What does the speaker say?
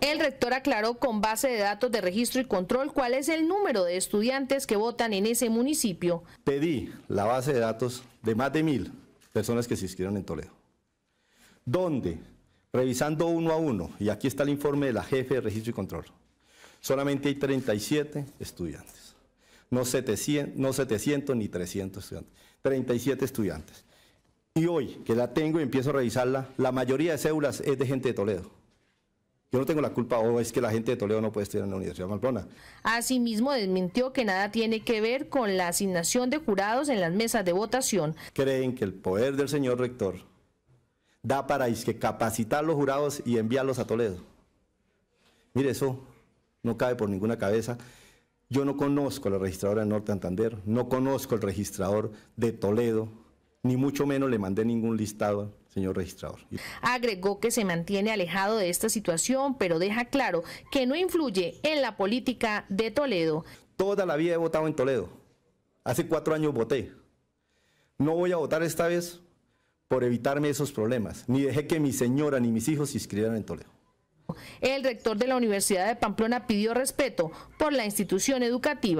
El rector aclaró con base de datos de registro y control cuál es el número de estudiantes que votan en ese municipio. Pedí la base de datos de más de mil personas que se inscribieron en Toledo, donde, revisando uno a uno, y aquí está el informe de la jefe de registro y control, solamente hay 37 estudiantes, no 700, no 700 ni 300 estudiantes, 37 estudiantes. Y hoy que la tengo y empiezo a revisarla, la mayoría de cédulas es de gente de Toledo. Yo no tengo la culpa, o es que la gente de Toledo no puede estudiar en la Universidad de Asimismo, desmintió que nada tiene que ver con la asignación de jurados en las mesas de votación. Creen que el poder del señor rector da para capacitar que capacitar los jurados y enviarlos a Toledo. Mire, eso no cabe por ninguna cabeza. Yo no conozco a la registradora de Norte Santander, no conozco al registrador de Toledo, ni mucho menos le mandé ningún listado señor registrador. Agregó que se mantiene alejado de esta situación, pero deja claro que no influye en la política de Toledo. Toda la vida he votado en Toledo. Hace cuatro años voté. No voy a votar esta vez por evitarme esos problemas. Ni dejé que mi señora ni mis hijos se inscribieran en Toledo. El rector de la Universidad de Pamplona pidió respeto por la institución educativa.